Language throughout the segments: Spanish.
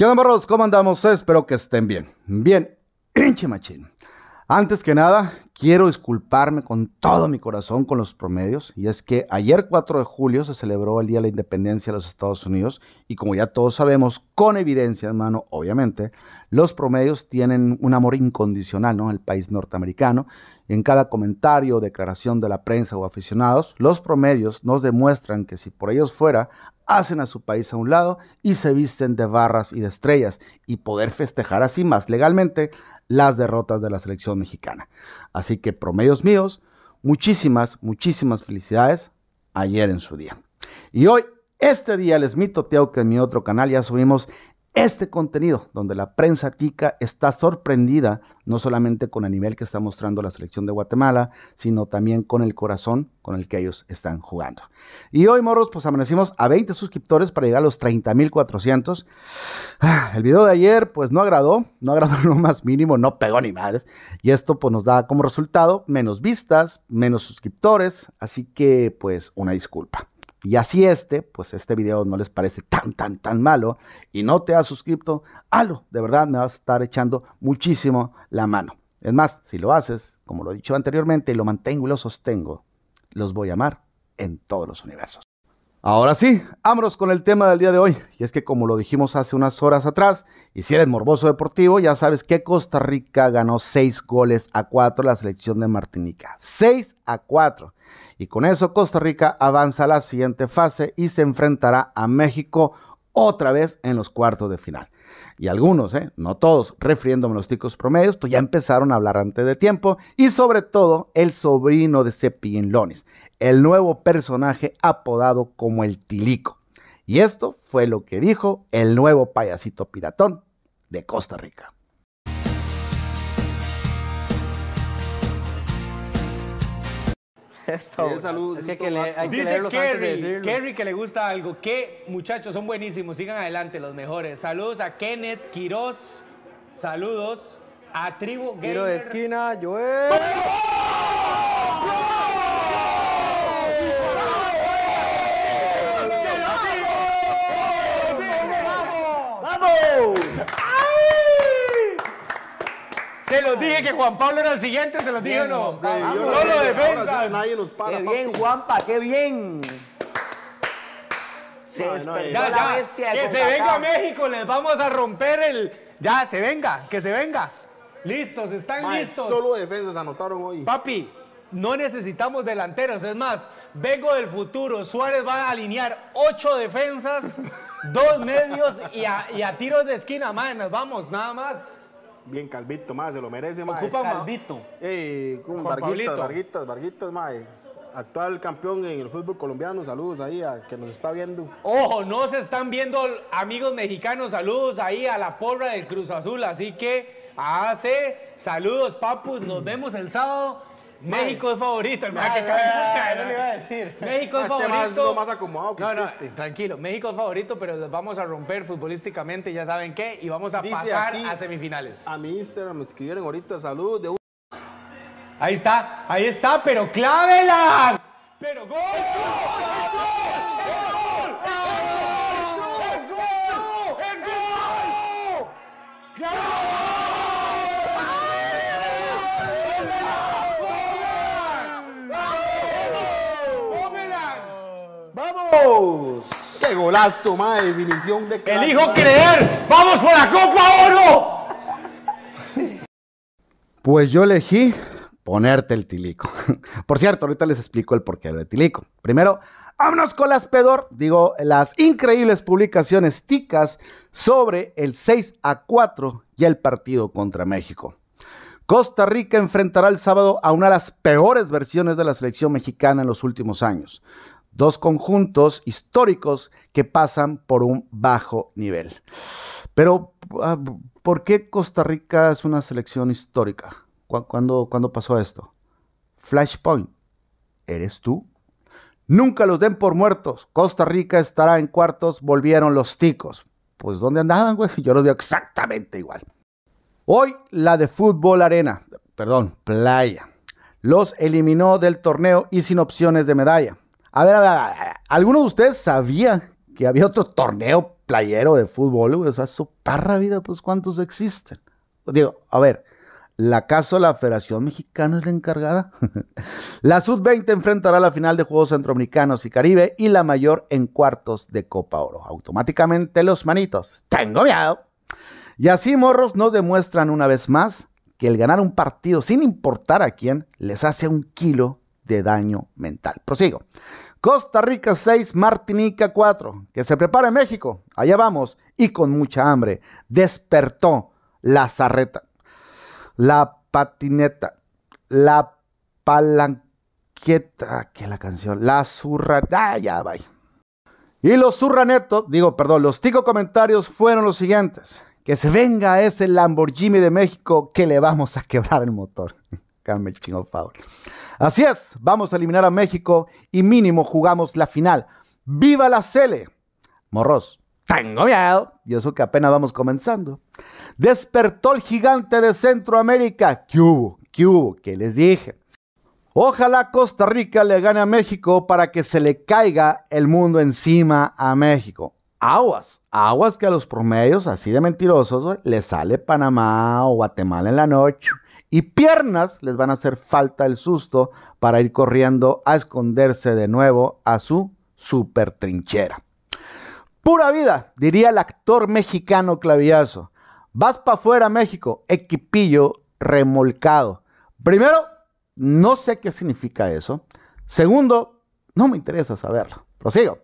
¿Qué onda, ¿Cómo andamos? Espero que estén bien. Bien, hinche Antes que nada, Quiero disculparme con todo mi corazón con los promedios, y es que ayer 4 de julio se celebró el Día de la Independencia de los Estados Unidos, y como ya todos sabemos, con evidencia, mano, obviamente, los promedios tienen un amor incondicional, ¿no? El país norteamericano, en cada comentario o declaración de la prensa o aficionados, los promedios nos demuestran que si por ellos fuera, hacen a su país a un lado y se visten de barras y de estrellas y poder festejar así más legalmente las derrotas de la selección mexicana. Así que promedios míos, muchísimas, muchísimas felicidades ayer en su día. Y hoy, este día, les mito, teo que en mi otro canal ya subimos este contenido, donde la prensa tica está sorprendida no solamente con el nivel que está mostrando la selección de Guatemala, sino también con el corazón con el que ellos están jugando. Y hoy, morros, pues amanecimos a 20 suscriptores para llegar a los 30.400. Ah, el video de ayer, pues no agradó, no agradó lo más mínimo, no pegó ni madres. Y esto, pues nos da como resultado menos vistas, menos suscriptores, así que, pues, una disculpa. Y así este, pues este video no les parece tan, tan, tan malo y no te has suscrito, halo, de verdad me vas a estar echando muchísimo la mano. Es más, si lo haces, como lo he dicho anteriormente, y lo mantengo y lo sostengo, los voy a amar en todos los universos. Ahora sí, vámonos con el tema del día de hoy. Y es que como lo dijimos hace unas horas atrás, y si eres morboso deportivo, ya sabes que Costa Rica ganó 6 goles a 4 la selección de Martinica. 6 a 4. Y con eso Costa Rica avanza a la siguiente fase y se enfrentará a México otra vez en los cuartos de final y algunos, ¿eh? no todos, refiriéndome a los ticos promedios, pues ya empezaron a hablar antes de tiempo, y sobre todo el sobrino de Cepillín Lones, el nuevo personaje apodado como el Tilico. Y esto fue lo que dijo el nuevo payasito piratón de Costa Rica. que, Dice Kerry, Kerry que le gusta algo. que Muchachos, son buenísimos. Sigan adelante, los mejores. Saludos a Kenneth Quiroz. Saludos a Tribu Gamer. de esquina, Se los dije que Juan Pablo era el siguiente, se los dije o no. Solo defensa. nadie para. Qué bien, Juanpa, qué bien. Se eh. la bestia. Que se venga a México, les vamos a romper el. Ya, se venga, que se venga. Listos, están listos. Solo defensas anotaron hoy. Papi, no necesitamos delanteros. Es más, vengo del futuro. Suárez va a alinear ocho defensas, dos medios y a, tiros de esquina, más. vamos, nada más bien calvito, más, se lo merece, más. Ocupa calvito. con Varguitas, más. Actual campeón en el fútbol colombiano, saludos ahí a que nos está viendo. Ojo, nos están viendo amigos mexicanos, saludos ahí a la porra del Cruz Azul, así que hace, ah, saludos papus, nos vemos el sábado México es favorito, el que cae. no le iba a decir. México es favorito. Más, más acomodado que no, existe. tranquilo, México es favorito, pero los vamos a romper futbolísticamente, ya saben qué, y vamos a pasar a semifinales. A mi Instagram me escribieron ahorita, salud de un... Ahí está, ahí está, pero clávela. Pero gol. Qué golazo, madre, definición de Elijo creer. Vamos por la Copa Oro. Pues yo elegí ponerte el tilico. Por cierto, ahorita les explico el porqué del tilico. Primero, vámonos con las pedor, digo, las increíbles publicaciones ticas sobre el 6 a 4 y el partido contra México. Costa Rica enfrentará el sábado a una de las peores versiones de la selección mexicana en los últimos años dos conjuntos históricos que pasan por un bajo nivel. Pero, ah, ¿por qué Costa Rica es una selección histórica? ¿Cuándo, pasó esto? Flashpoint, ¿eres tú? Nunca los den por muertos. Costa Rica estará en cuartos, volvieron los ticos. Pues, ¿dónde andaban, güey? Yo los veo exactamente igual. Hoy la de fútbol arena, perdón, playa, los eliminó del torneo y sin opciones de medalla. A ver, a ver, ¿alguno de ustedes sabía que había otro torneo playero de fútbol, O sea, su parra vida, pues cuántos existen. Digo, a ver, ¿la acaso la Federación Mexicana es la encargada? la Sub-20 enfrentará la final de Juegos Centroamericanos y Caribe y la mayor en cuartos de Copa Oro. Automáticamente los manitos, tengo miedo. Y así, morros, nos demuestran una vez más que el ganar un partido, sin importar a quién, les hace un kilo de daño mental. Prosigo. Costa Rica 6, Martinica 4. Que se prepara en México. Allá vamos. Y con mucha hambre. Despertó la zarreta, la patineta, la palanqueta. Que la canción. La zurra. Ah, ya, va, Y los zurranetos, digo, perdón, los tico comentarios fueron los siguientes. Que se venga ese Lamborghini de México que le vamos a quebrar el motor chingo, Así es, vamos a eliminar a México y mínimo jugamos la final. ¡Viva la Cele! Morros, tengo miedo. Y eso que apenas vamos comenzando. Despertó el gigante de Centroamérica. ¿Qué hubo? que les dije? Ojalá Costa Rica le gane a México para que se le caiga el mundo encima a México. Aguas, aguas que a los promedios así de mentirosos le sale Panamá o Guatemala en la noche y piernas les van a hacer falta el susto para ir corriendo a esconderse de nuevo a su super trinchera. Pura vida, diría el actor mexicano Clavillazo. Vas para afuera, México, equipillo remolcado. Primero, no sé qué significa eso. Segundo, no me interesa saberlo. Prosigo.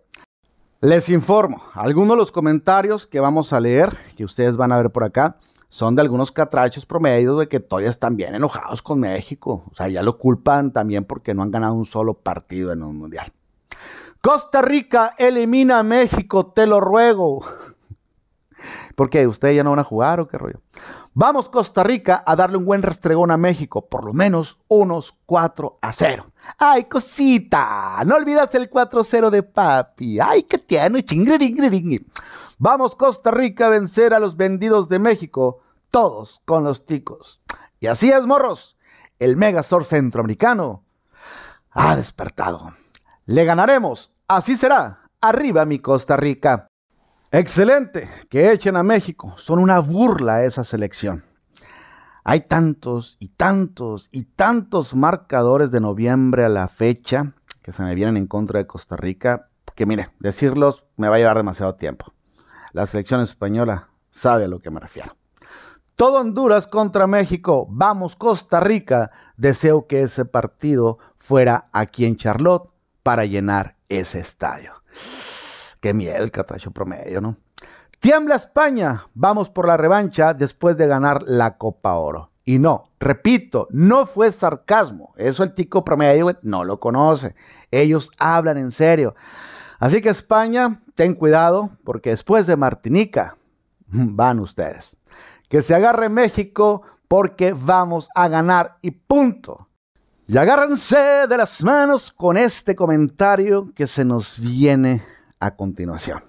Les informo algunos de los comentarios que vamos a leer, que ustedes van a ver por acá, son de algunos catrachos promedios de que todavía están bien enojados con México. O sea, ya lo culpan también porque no han ganado un solo partido en un mundial. Costa Rica elimina a México, te lo ruego. ¿Por qué? ¿Ustedes ya no van a jugar o qué rollo? Vamos Costa Rica a darle un buen rastregón a México, por lo menos unos 4 a 0. ¡Ay, cosita! No olvidas el 4-0 de papi. ¡Ay, qué tiano! chingrín, Vamos Costa Rica a vencer a los vendidos de México, todos con los ticos. Y así es, morros. El Megastore centroamericano ha despertado. Le ganaremos. Así será. Arriba mi Costa Rica. Excelente, que echen a México. Son una burla esa selección. Hay tantos y tantos y tantos marcadores de noviembre a la fecha que se me vienen en contra de Costa Rica, que mire, decirlos me va a llevar demasiado tiempo. La selección española sabe a lo que me refiero. Todo Honduras contra México, vamos Costa Rica. Deseo que ese partido fuera aquí en Charlotte para llenar ese estadio. Qué miel, catracho promedio, ¿no? Tiembla España, vamos por la revancha después de ganar la Copa Oro. Y no, repito, no fue sarcasmo. Eso el tico promedio no lo conoce. Ellos hablan en serio. Así que España, ten cuidado, porque después de Martinica van ustedes. Que se agarre México porque vamos a ganar y punto. Y agárrense de las manos con este comentario que se nos viene a continuación.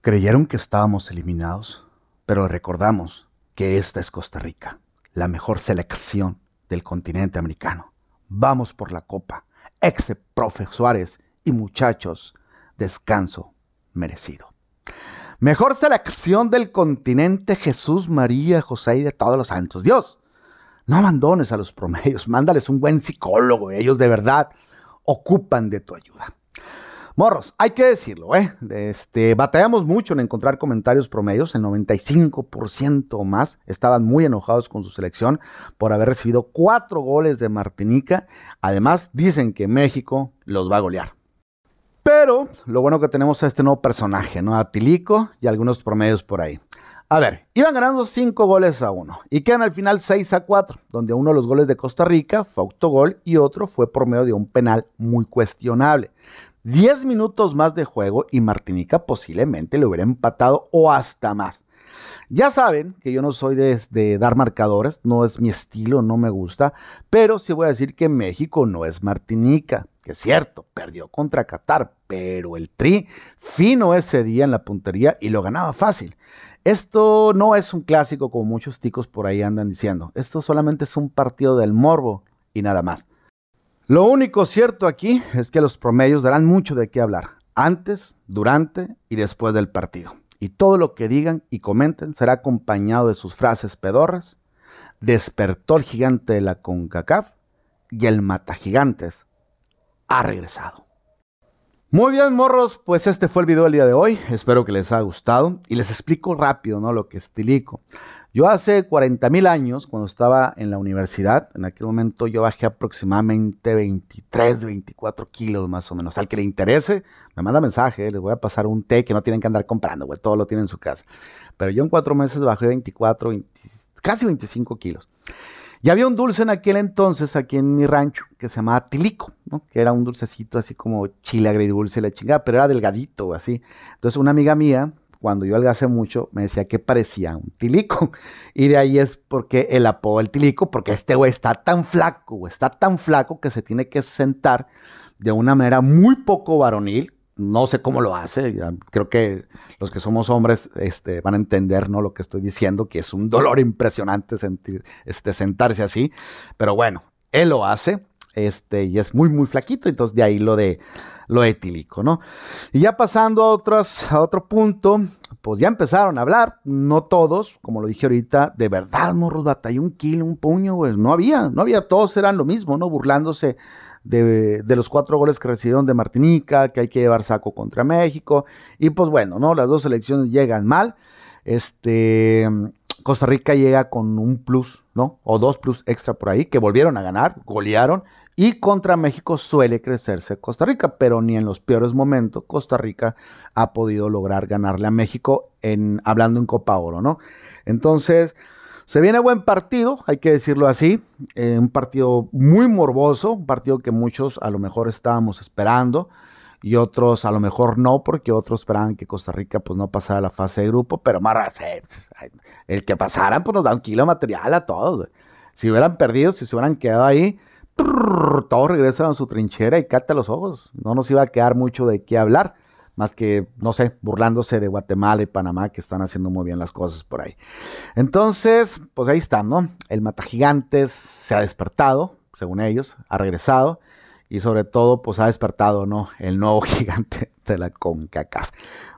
Creyeron que estábamos eliminados, pero recordamos que esta es Costa Rica, la mejor selección del continente americano. Vamos por la copa. ex profesores y muchachos, descanso merecido. Mejor selección del continente, Jesús, María, José y de todos los santos. Dios, no abandones a los promedios, mándales un buen psicólogo, ellos de verdad ocupan de tu ayuda. Morros, hay que decirlo, ¿eh? Este, batallamos mucho en encontrar comentarios promedios, el 95% o más estaban muy enojados con su selección por haber recibido cuatro goles de Martinica. Además, dicen que México los va a golear. Pero lo bueno que tenemos a este nuevo personaje, ¿no? A Tilico y algunos promedios por ahí. A ver, iban ganando 5 goles a 1 y quedan al final 6 a 4, donde uno de los goles de Costa Rica fue autogol y otro fue por medio de un penal muy cuestionable. 10 minutos más de juego y Martinica posiblemente le hubiera empatado o hasta más. Ya saben que yo no soy de, dar marcadores, no es mi estilo, no me gusta, pero sí voy a decir que México no es Martinica, que es cierto, perdió contra Qatar, pero el Tri fino ese día en la puntería y lo ganaba fácil. Esto no es un clásico como muchos ticos por ahí andan diciendo, esto solamente es un partido del morbo y nada más. Lo único cierto aquí es que los promedios darán mucho de qué hablar, antes, durante y después del partido. Y todo lo que digan y comenten será acompañado de sus frases pedorras, despertó el gigante de la CONCACAF y el matagigantes ha regresado. Muy bien, morros, pues este fue el video del día de hoy. Espero que les haya gustado y les explico rápido, ¿no? Lo que estilico. Yo hace 40 mil años, cuando estaba en la universidad, en aquel momento yo bajé aproximadamente 23, 24 kilos más o menos. Al que le interese, me manda mensaje, eh, les voy a pasar un té que no tienen que andar comprando, güey, todo lo tienen en su casa. Pero yo en cuatro meses bajé 24, casi 25 kilos. Y había un dulce en aquel entonces, aquí en mi rancho, que se llamaba tilico, Que era un dulcecito así como chile agridulce, la chingada, pero era delgadito, así. Entonces una amiga mía, cuando yo hace mucho, me decía que parecía un tilico. Y de ahí es porque el apodo del tilico, porque este güey está tan flaco, está tan flaco que se tiene que sentar de una manera muy poco varonil. No sé cómo lo hace, creo que los que somos hombres este, van a entender ¿no? lo que estoy diciendo, que es un dolor impresionante sentir, este, sentarse así, pero bueno, él lo hace este, y es muy, muy flaquito, entonces de ahí lo de lo etílico, ¿no? Y ya pasando a, otros, a otro punto, pues ya empezaron a hablar, no todos, como lo dije ahorita, de verdad, morros, batalló un kilo, un puño, pues no había, no había, todos eran lo mismo, ¿no? Burlándose de, los cuatro goles que recibieron de Martinica, que hay que llevar saco contra México, y pues bueno, ¿no? Las dos selecciones llegan mal, este... Costa Rica llega con un plus, ¿no? O dos plus extra por ahí, que volvieron a ganar, golearon, y contra México suele crecerse Costa Rica, pero ni en los peores momentos Costa Rica ha podido lograr ganarle a México en, hablando en Copa Oro, ¿no? Entonces, se viene buen partido, hay que decirlo así, eh, un partido muy morboso, un partido que muchos a lo mejor estábamos esperando y otros a lo mejor no, porque otros esperaban que Costa Rica pues no pasara la fase de grupo, pero más el que pasara pues nos da un kilo material a todos. Si hubieran perdido, si se hubieran quedado ahí, todos regresan a su trinchera y cata los ojos. No nos iba a quedar mucho de qué hablar, más que, no sé, burlándose de Guatemala y Panamá, que están haciendo muy bien las cosas por ahí. Entonces, pues ahí está, ¿no? El Matagigantes se ha despertado, según ellos, ha regresado y sobre todo, pues ha despertado, ¿no? El nuevo gigante de la CONCACAF.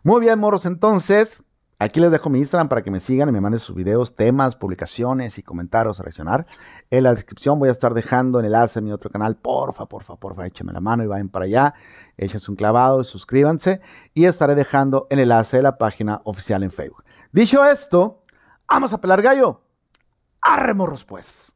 Muy bien, moros, entonces, Aquí les dejo mi Instagram para que me sigan y me manden sus videos, temas, publicaciones y comentarios a reaccionar. En la descripción voy a estar dejando el enlace a mi otro canal. Porfa, porfa, porfa, échenme la mano y vayan para allá. Échense un clavado y suscríbanse. Y estaré dejando el enlace de la página oficial en Facebook. Dicho esto, vamos a pelar gallo. ¡Arremorros pues.